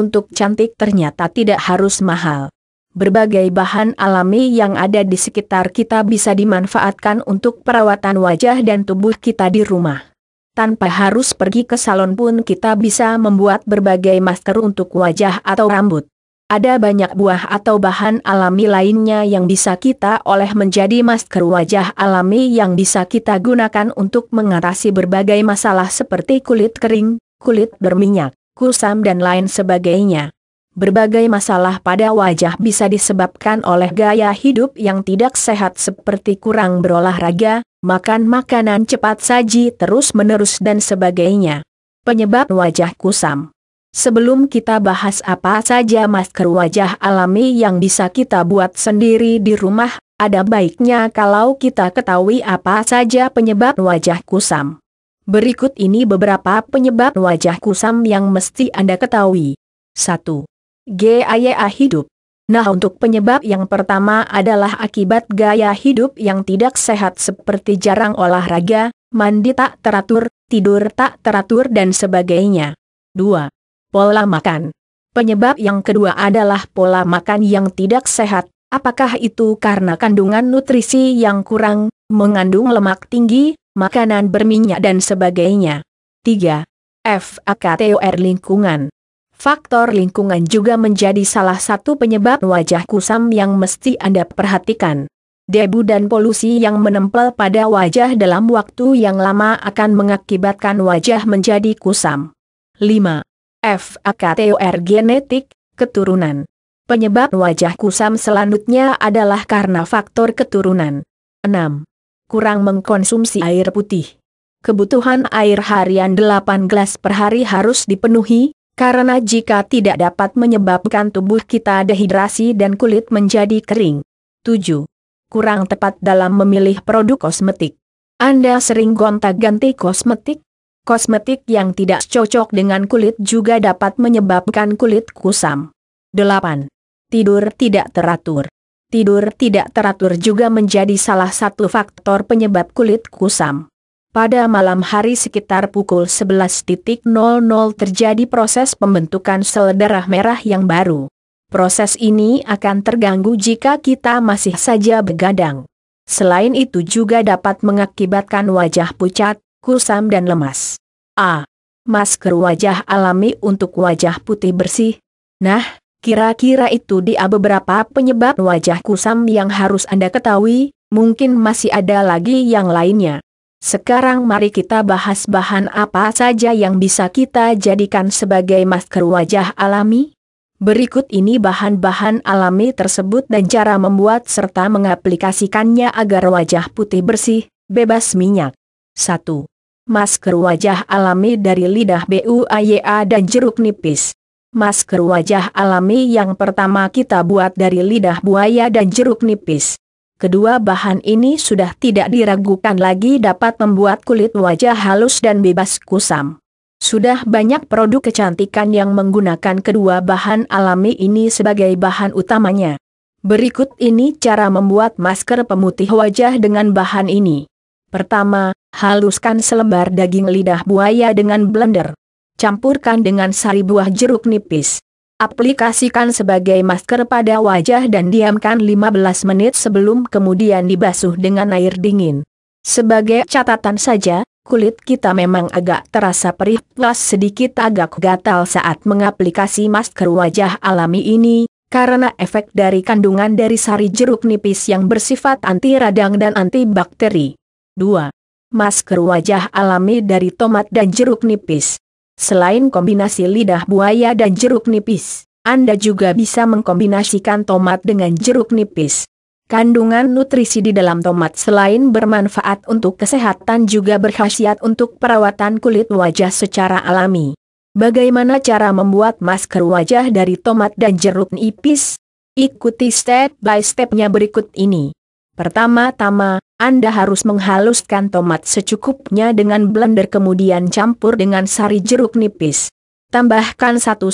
untuk cantik ternyata tidak harus mahal. Berbagai bahan alami yang ada di sekitar kita bisa dimanfaatkan untuk perawatan wajah dan tubuh kita di rumah. Tanpa harus pergi ke salon pun kita bisa membuat berbagai masker untuk wajah atau rambut. Ada banyak buah atau bahan alami lainnya yang bisa kita oleh menjadi masker wajah alami yang bisa kita gunakan untuk mengatasi berbagai masalah seperti kulit kering, kulit berminyak, kusam dan lain sebagainya. Berbagai masalah pada wajah bisa disebabkan oleh gaya hidup yang tidak sehat seperti kurang berolahraga, makan makanan cepat saji terus-menerus dan sebagainya. Penyebab wajah kusam Sebelum kita bahas apa saja masker wajah alami yang bisa kita buat sendiri di rumah, ada baiknya kalau kita ketahui apa saja penyebab wajah kusam. Berikut ini beberapa penyebab wajah kusam yang mesti Anda ketahui. 1. GAYA hidup. Nah untuk penyebab yang pertama adalah akibat gaya hidup yang tidak sehat seperti jarang olahraga, mandi tak teratur, tidur tak teratur dan sebagainya. 2. Pola makan. Penyebab yang kedua adalah pola makan yang tidak sehat, apakah itu karena kandungan nutrisi yang kurang, mengandung lemak tinggi, makanan berminyak dan sebagainya. 3. FAKTOR lingkungan. Faktor lingkungan juga menjadi salah satu penyebab wajah kusam yang mesti Anda perhatikan. Debu dan polusi yang menempel pada wajah dalam waktu yang lama akan mengakibatkan wajah menjadi kusam. 5. FAKTOR genetik, keturunan. Penyebab wajah kusam selanjutnya adalah karena faktor keturunan. 6 kurang mengkonsumsi air putih. Kebutuhan air harian 8 gelas per hari harus dipenuhi, karena jika tidak dapat menyebabkan tubuh kita dehidrasi dan kulit menjadi kering. 7. Kurang tepat dalam memilih produk kosmetik. Anda sering gonta-ganti kosmetik? Kosmetik yang tidak cocok dengan kulit juga dapat menyebabkan kulit kusam. 8. Tidur tidak teratur tidur tidak teratur juga menjadi salah satu faktor penyebab kulit kusam. Pada malam hari sekitar pukul 11.00 terjadi proses pembentukan sel darah merah yang baru. Proses ini akan terganggu jika kita masih saja begadang. Selain itu juga dapat mengakibatkan wajah pucat, kusam dan lemas. A. Masker wajah alami untuk wajah putih bersih. Nah, Kira-kira itu dia beberapa penyebab wajah kusam yang harus Anda ketahui, mungkin masih ada lagi yang lainnya. Sekarang mari kita bahas bahan apa saja yang bisa kita jadikan sebagai masker wajah alami. Berikut ini bahan-bahan alami tersebut dan cara membuat serta mengaplikasikannya agar wajah putih bersih, bebas minyak. 1. Masker wajah alami dari lidah buaya dan jeruk nipis. Masker wajah alami yang pertama kita buat dari lidah buaya dan jeruk nipis. Kedua bahan ini sudah tidak diragukan lagi dapat membuat kulit wajah halus dan bebas kusam. Sudah banyak produk kecantikan yang menggunakan kedua bahan alami ini sebagai bahan utamanya. Berikut ini cara membuat masker pemutih wajah dengan bahan ini. Pertama, haluskan selembar daging lidah buaya dengan blender campurkan dengan sari buah jeruk nipis. Aplikasikan sebagai masker pada wajah dan diamkan 15 menit sebelum kemudian dibasuh dengan air dingin. Sebagai catatan saja, kulit kita memang agak terasa perih plus sedikit agak gatal saat mengaplikasi masker wajah alami ini, karena efek dari kandungan dari sari jeruk nipis yang bersifat anti radang dan antibakteri. 2. Masker wajah alami dari tomat dan jeruk nipis. Selain kombinasi lidah buaya dan jeruk nipis, Anda juga bisa mengkombinasikan tomat dengan jeruk nipis. Kandungan nutrisi di dalam tomat selain bermanfaat untuk kesehatan juga berkhasiat untuk perawatan kulit wajah secara alami. Bagaimana cara membuat masker wajah dari tomat dan jeruk nipis? Ikuti step by stepnya berikut ini. Pertama-tama, anda harus menghaluskan tomat secukupnya dengan blender kemudian campur dengan sari jeruk nipis. Tambahkan 1-2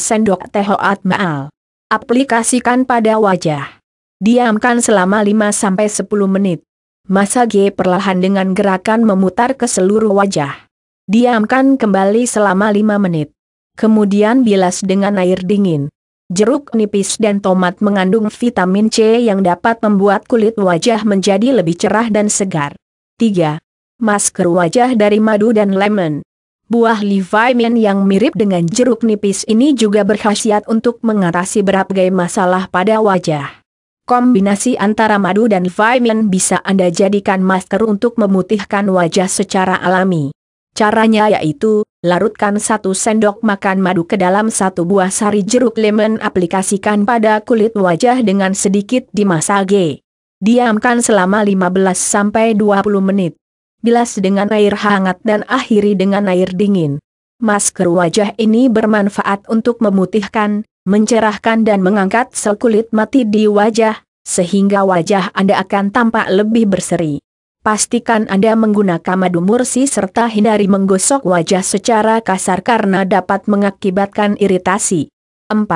sendok teh hoat maal. Aplikasikan pada wajah. Diamkan selama 5-10 menit. Masage perlahan dengan gerakan memutar ke seluruh wajah. Diamkan kembali selama 5 menit. Kemudian bilas dengan air dingin jeruk nipis dan tomat mengandung vitamin C yang dapat membuat kulit wajah menjadi lebih cerah dan segar. 3. Masker wajah dari madu dan lemon. Buah Levimin yang mirip dengan jeruk nipis ini juga berkhasiat untuk mengatasi berbagai masalah pada wajah. Kombinasi antara madu dan vitamin bisa Anda jadikan masker untuk memutihkan wajah secara alami. Caranya yaitu, larutkan satu sendok makan madu ke dalam satu buah sari jeruk lemon aplikasikan pada kulit wajah dengan sedikit dimasage. Diamkan selama 15-20 menit. Bilas dengan air hangat dan akhiri dengan air dingin. Masker wajah ini bermanfaat untuk memutihkan, mencerahkan dan mengangkat sel kulit mati di wajah, sehingga wajah Anda akan tampak lebih berseri pastikan Anda menggunakan madu mursi serta hindari menggosok wajah secara kasar karena dapat mengakibatkan iritasi. 4.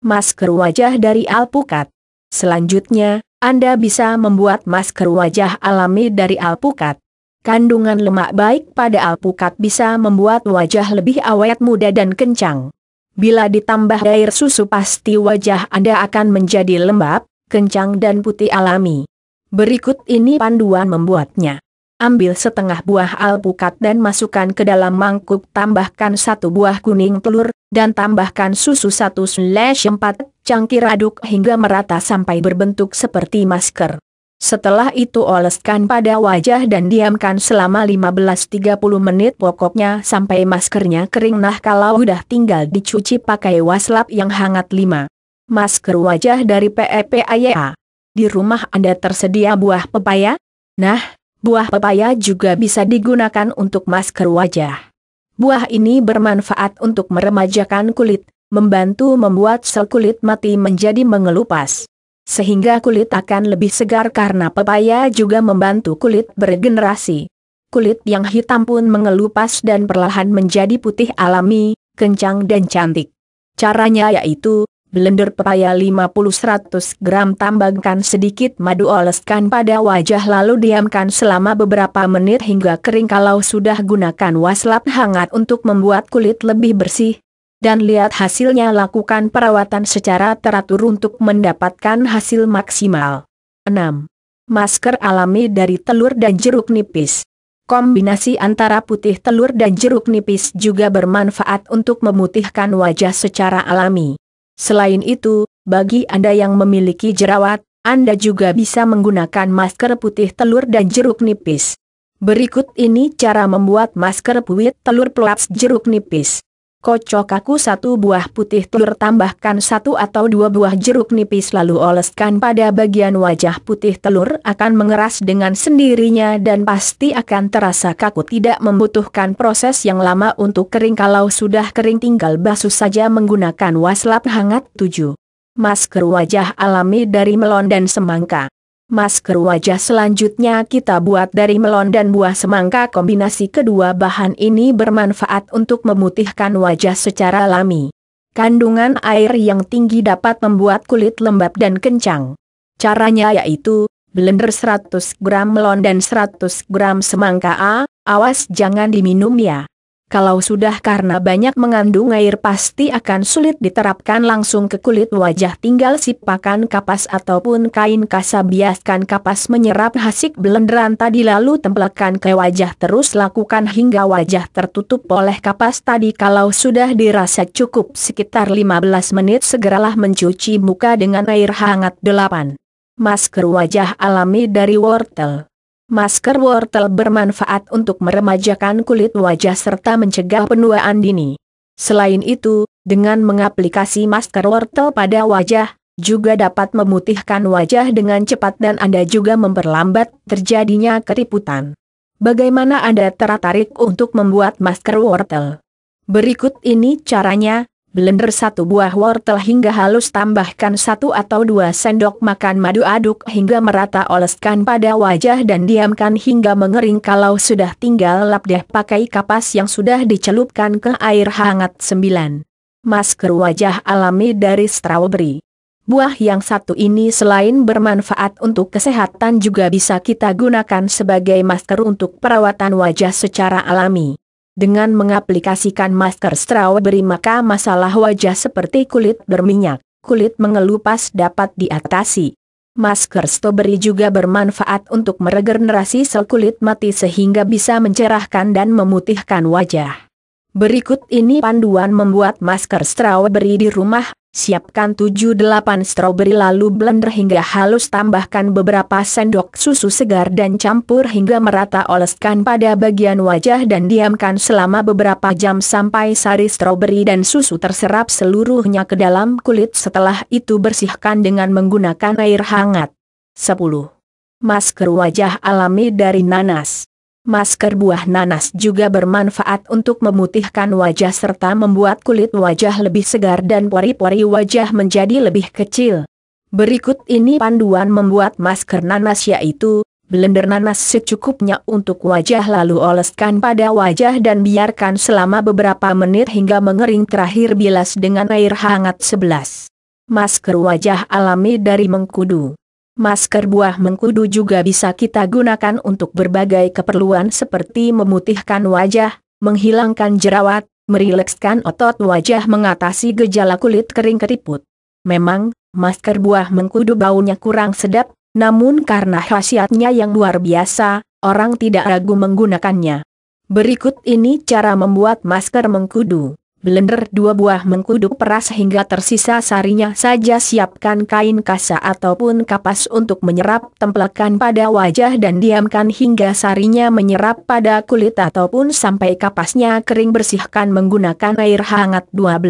Masker wajah dari alpukat. Selanjutnya, Anda bisa membuat masker wajah alami dari alpukat. Kandungan lemak baik pada alpukat bisa membuat wajah lebih awet muda dan kencang. Bila ditambah air susu pasti wajah Anda akan menjadi lembab, kencang dan putih alami. Berikut ini panduan membuatnya. Ambil setengah buah alpukat dan masukkan ke dalam mangkuk tambahkan satu buah kuning telur, dan tambahkan susu 1-4 cangkir aduk hingga merata sampai berbentuk seperti masker. Setelah itu oleskan pada wajah dan diamkan selama 15-30 menit pokoknya sampai maskernya kering nah kalau udah tinggal dicuci pakai waslap yang hangat 5. Masker wajah dari PEPAYA di rumah Anda tersedia buah pepaya? Nah, buah pepaya juga bisa digunakan untuk masker wajah. Buah ini bermanfaat untuk meremajakan kulit, membantu membuat sel kulit mati menjadi mengelupas. Sehingga kulit akan lebih segar karena pepaya juga membantu kulit bergenerasi. Kulit yang hitam pun mengelupas dan perlahan menjadi putih alami, kencang dan cantik. Caranya yaitu, Blender pepaya 50-100 gram tambahkan sedikit madu oleskan pada wajah lalu diamkan selama beberapa menit hingga kering kalau sudah gunakan waslap hangat untuk membuat kulit lebih bersih. Dan lihat hasilnya lakukan perawatan secara teratur untuk mendapatkan hasil maksimal. 6. Masker alami dari telur dan jeruk nipis. Kombinasi antara putih telur dan jeruk nipis juga bermanfaat untuk memutihkan wajah secara alami. Selain itu, bagi Anda yang memiliki jerawat, Anda juga bisa menggunakan masker putih telur dan jeruk nipis. Berikut ini cara membuat masker puit telur plus jeruk nipis. Kocok aku satu buah putih telur tambahkan satu atau dua buah jeruk nipis lalu oleskan pada bagian wajah putih telur akan mengeras dengan sendirinya dan pasti akan terasa kaku tidak membutuhkan proses yang lama untuk kering kalau sudah kering tinggal basuh saja menggunakan waslap hangat 7. Masker wajah alami dari melon dan semangka. Masker wajah selanjutnya kita buat dari melon dan buah semangka kombinasi kedua bahan ini bermanfaat untuk memutihkan wajah secara alami. Kandungan air yang tinggi dapat membuat kulit lembab dan kencang. Caranya yaitu, blender 100 gram melon dan 100 gram semangka A, awas jangan diminum ya. Kalau sudah karena banyak mengandung air pasti akan sulit diterapkan langsung ke kulit wajah tinggal sipakan kapas ataupun kain kasa biaskan kapas menyerap hasik belenderan tadi lalu tempelkan ke wajah terus lakukan hingga wajah tertutup oleh kapas tadi kalau sudah dirasa cukup sekitar 15 menit segeralah mencuci muka dengan air hangat 8. Masker wajah alami dari wortel Masker wortel bermanfaat untuk meremajakan kulit wajah serta mencegah penuaan dini. Selain itu, dengan mengaplikasi masker wortel pada wajah, juga dapat memutihkan wajah dengan cepat dan Anda juga memperlambat terjadinya keriputan. Bagaimana Anda tertarik untuk membuat masker wortel? Berikut ini caranya, blender satu buah wortel hingga halus tambahkan satu atau dua sendok makan madu aduk hingga merata oleskan pada wajah dan diamkan hingga mengering kalau sudah tinggal lap deh pakai kapas yang sudah dicelupkan ke air hangat 9. Masker wajah alami dari strawberry. Buah yang satu ini selain bermanfaat untuk kesehatan juga bisa kita gunakan sebagai masker untuk perawatan wajah secara alami. Dengan mengaplikasikan masker strawberry maka masalah wajah seperti kulit berminyak, kulit mengelupas dapat diatasi. Masker strawberry juga bermanfaat untuk meregenerasi sel kulit mati sehingga bisa mencerahkan dan memutihkan wajah. Berikut ini panduan membuat masker strawberry di rumah, Siapkan 7-8 stroberi lalu blender hingga halus tambahkan beberapa sendok susu segar dan campur hingga merata oleskan pada bagian wajah dan diamkan selama beberapa jam sampai sari stroberi dan susu terserap seluruhnya ke dalam kulit setelah itu bersihkan dengan menggunakan air hangat. 10. Masker wajah alami dari nanas Masker buah nanas juga bermanfaat untuk memutihkan wajah serta membuat kulit wajah lebih segar dan pori-pori wajah menjadi lebih kecil. Berikut ini panduan membuat masker nanas yaitu, blender nanas secukupnya untuk wajah lalu oleskan pada wajah dan biarkan selama beberapa menit hingga mengering terakhir bilas dengan air hangat 11. Masker wajah alami dari mengkudu Masker buah mengkudu juga bisa kita gunakan untuk berbagai keperluan seperti memutihkan wajah, menghilangkan jerawat, merilekskan otot wajah mengatasi gejala kulit kering keriput. Memang, masker buah mengkudu baunya kurang sedap, namun karena khasiatnya yang luar biasa, orang tidak ragu menggunakannya. Berikut ini cara membuat masker mengkudu. Blender dua buah mengkudu peras hingga tersisa sarinya saja siapkan kain kasa ataupun kapas untuk menyerap tempelkan pada wajah dan diamkan hingga sarinya menyerap pada kulit ataupun sampai kapasnya kering bersihkan menggunakan air hangat 12.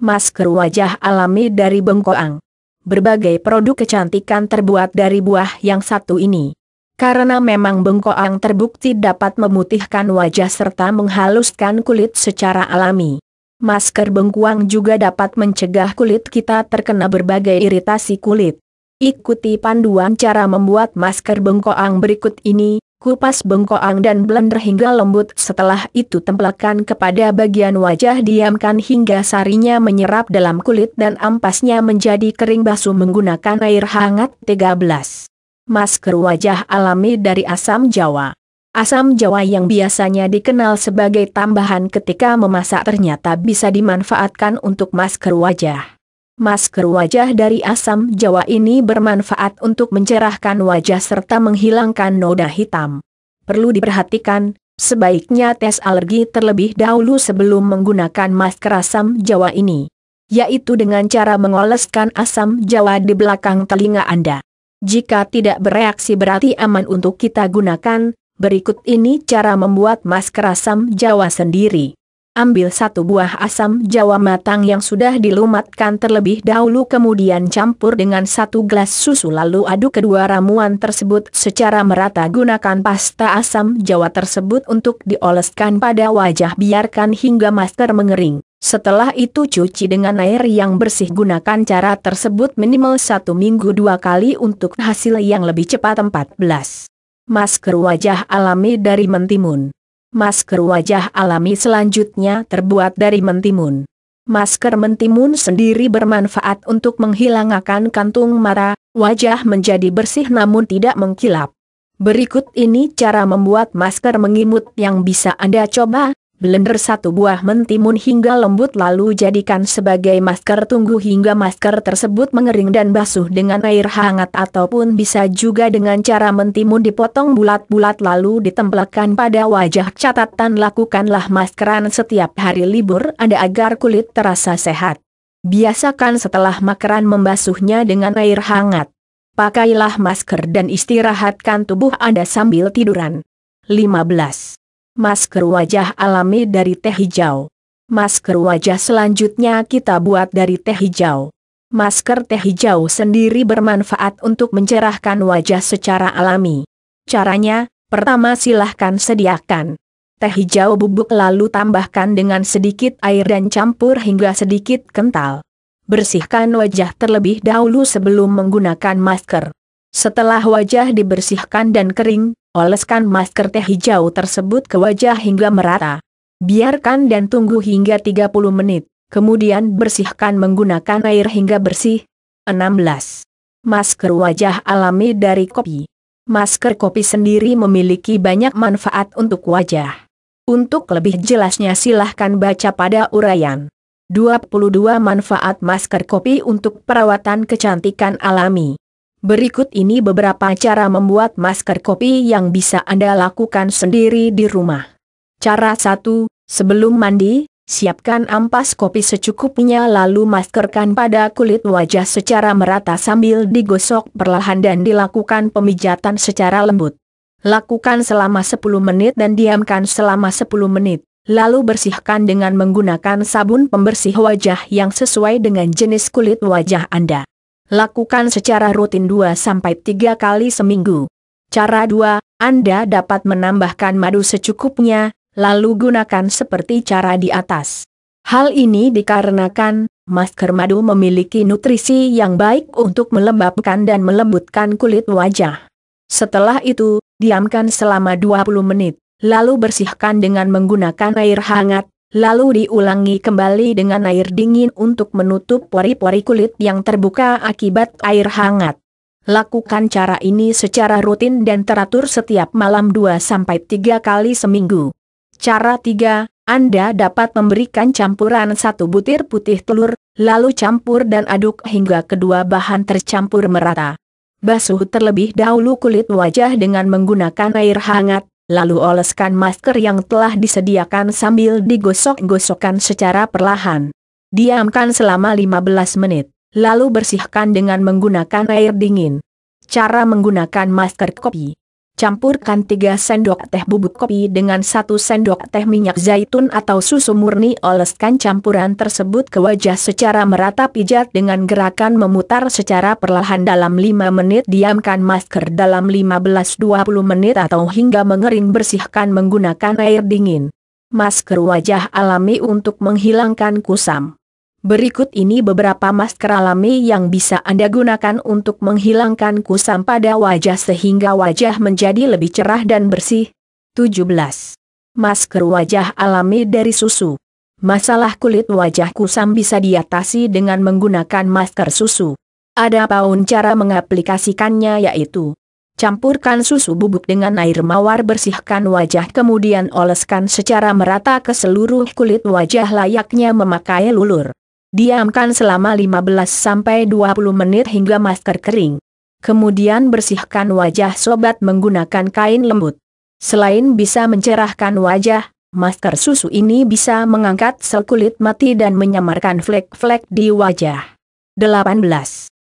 Masker wajah alami dari bengkoang. Berbagai produk kecantikan terbuat dari buah yang satu ini karena memang bengkoang terbukti dapat memutihkan wajah serta menghaluskan kulit secara alami. Masker bengkuang juga dapat mencegah kulit kita terkena berbagai iritasi kulit. Ikuti panduan cara membuat masker bengkoang berikut ini, kupas bengkoang dan blender hingga lembut setelah itu tempelkan kepada bagian wajah diamkan hingga sarinya menyerap dalam kulit dan ampasnya menjadi kering basuh menggunakan air hangat 13. Masker wajah alami dari asam jawa Asam jawa yang biasanya dikenal sebagai tambahan ketika memasak ternyata bisa dimanfaatkan untuk masker wajah. Masker wajah dari asam jawa ini bermanfaat untuk mencerahkan wajah serta menghilangkan noda hitam. Perlu diperhatikan, sebaiknya tes alergi terlebih dahulu sebelum menggunakan masker asam jawa ini yaitu dengan cara mengoleskan asam jawa di belakang telinga Anda. Jika tidak bereaksi berarti aman untuk kita gunakan, Berikut ini cara membuat masker asam jawa sendiri. Ambil satu buah asam jawa matang yang sudah dilumatkan terlebih dahulu kemudian campur dengan satu gelas susu lalu aduk kedua ramuan tersebut secara merata gunakan pasta asam jawa tersebut untuk dioleskan pada wajah biarkan hingga masker mengering. Setelah itu cuci dengan air yang bersih gunakan cara tersebut minimal satu minggu dua kali untuk hasil yang lebih cepat 14. Masker wajah alami dari mentimun. Masker wajah alami selanjutnya terbuat dari mentimun. Masker mentimun sendiri bermanfaat untuk menghilangkan kantung mata, wajah menjadi bersih namun tidak mengkilap. Berikut ini cara membuat masker mengimut yang bisa Anda coba, Blender satu buah mentimun hingga lembut lalu jadikan sebagai masker tunggu hingga masker tersebut mengering dan basuh dengan air hangat ataupun bisa juga dengan cara mentimun dipotong bulat-bulat lalu ditempelkan pada wajah catatan lakukanlah maskeran setiap hari libur Anda agar kulit terasa sehat. Biasakan setelah makeran membasuhnya dengan air hangat. Pakailah masker dan istirahatkan tubuh Anda sambil tiduran. 15 masker wajah alami dari teh hijau. Masker wajah selanjutnya kita buat dari teh hijau. Masker teh hijau sendiri bermanfaat untuk mencerahkan wajah secara alami. Caranya, pertama silahkan sediakan teh hijau bubuk lalu tambahkan dengan sedikit air dan campur hingga sedikit kental. Bersihkan wajah terlebih dahulu sebelum menggunakan masker. Setelah wajah dibersihkan dan kering, oleskan masker teh hijau tersebut ke wajah hingga merata. Biarkan dan tunggu hingga 30 menit, kemudian bersihkan menggunakan air hingga bersih. 16. Masker wajah alami dari kopi. Masker kopi sendiri memiliki banyak manfaat untuk wajah. Untuk lebih jelasnya silahkan baca pada uraian. 22 Manfaat Masker Kopi untuk Perawatan Kecantikan Alami Berikut ini beberapa cara membuat masker kopi yang bisa Anda lakukan sendiri di rumah. Cara 1, sebelum mandi, siapkan ampas kopi secukupnya lalu maskerkan pada kulit wajah secara merata sambil digosok perlahan dan dilakukan pemijatan secara lembut. Lakukan selama 10 menit dan diamkan selama 10 menit. Lalu bersihkan dengan menggunakan sabun pembersih wajah yang sesuai dengan jenis kulit wajah Anda. Lakukan secara rutin 2-3 kali seminggu. Cara 2, Anda dapat menambahkan madu secukupnya, lalu gunakan seperti cara di atas. Hal ini dikarenakan, masker madu memiliki nutrisi yang baik untuk melembabkan dan melembutkan kulit wajah. Setelah itu, diamkan selama 20 menit, lalu bersihkan dengan menggunakan air hangat, lalu diulangi kembali dengan air dingin untuk menutup pori-pori kulit yang terbuka akibat air hangat. Lakukan cara ini secara rutin dan teratur setiap malam 2-3 kali seminggu. Cara 3, Anda dapat memberikan campuran satu butir putih telur, lalu campur dan aduk hingga kedua bahan tercampur merata. Basuh terlebih dahulu kulit wajah dengan menggunakan air hangat, lalu oleskan masker yang telah disediakan sambil digosok-gosokkan secara perlahan. Diamkan selama 15 menit, lalu bersihkan dengan menggunakan air dingin. Cara menggunakan masker kopi Campurkan 3 sendok teh bubuk kopi dengan 1 sendok teh minyak zaitun atau susu murni oleskan campuran tersebut ke wajah secara merata pijat dengan gerakan memutar secara perlahan dalam 5 menit diamkan masker dalam 15-20 menit atau hingga mengering bersihkan menggunakan air dingin. Masker wajah alami untuk menghilangkan kusam. Berikut ini beberapa masker alami yang bisa Anda gunakan untuk menghilangkan kusam pada wajah sehingga wajah menjadi lebih cerah dan bersih. 17. Masker wajah alami dari susu. Masalah kulit wajah kusam bisa diatasi dengan menggunakan masker susu. Ada paun cara mengaplikasikannya yaitu Campurkan susu bubuk dengan air mawar bersihkan wajah kemudian oleskan secara merata ke seluruh kulit wajah layaknya memakai lulur. Diamkan selama 15-20 menit hingga masker kering. Kemudian bersihkan wajah sobat menggunakan kain lembut. Selain bisa mencerahkan wajah, masker susu ini bisa mengangkat sel kulit mati dan menyamarkan flek-flek di wajah. 18.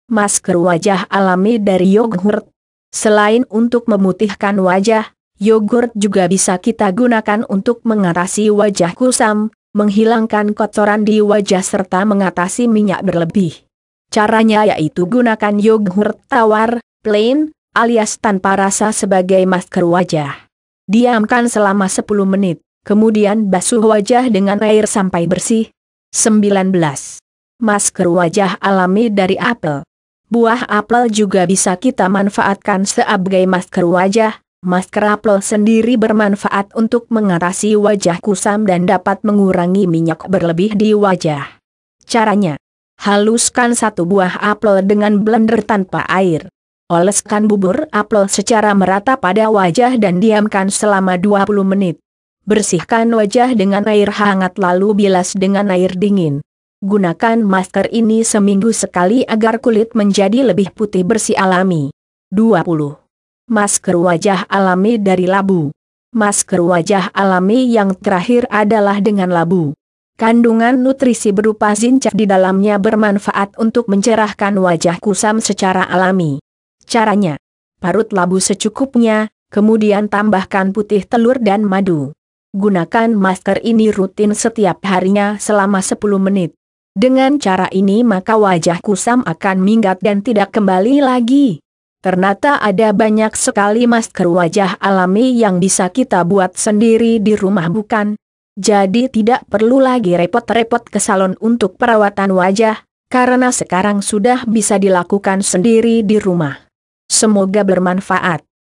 Masker wajah alami dari yogurt. Selain untuk memutihkan wajah, yogurt juga bisa kita gunakan untuk mengatasi wajah kusam, menghilangkan kotoran di wajah serta mengatasi minyak berlebih. Caranya yaitu gunakan yogurt tawar, plain, alias tanpa rasa sebagai masker wajah. Diamkan selama 10 menit, kemudian basuh wajah dengan air sampai bersih. 19. Masker wajah alami dari apel. Buah apel juga bisa kita manfaatkan sebagai masker wajah, Masker aplo sendiri bermanfaat untuk mengatasi wajah kusam dan dapat mengurangi minyak berlebih di wajah. Caranya Haluskan satu buah apel dengan blender tanpa air. Oleskan bubur apel secara merata pada wajah dan diamkan selama 20 menit. Bersihkan wajah dengan air hangat lalu bilas dengan air dingin. Gunakan masker ini seminggu sekali agar kulit menjadi lebih putih bersih alami. 20 masker wajah alami dari labu. Masker wajah alami yang terakhir adalah dengan labu. Kandungan nutrisi berupa zincak di dalamnya bermanfaat untuk mencerahkan wajah kusam secara alami. Caranya, parut labu secukupnya, kemudian tambahkan putih telur dan madu. Gunakan masker ini rutin setiap harinya selama 10 menit. Dengan cara ini maka wajah kusam akan minggat dan tidak kembali lagi. Ternyata ada banyak sekali masker wajah alami yang bisa kita buat sendiri di rumah bukan? Jadi tidak perlu lagi repot-repot ke salon untuk perawatan wajah, karena sekarang sudah bisa dilakukan sendiri di rumah. Semoga bermanfaat.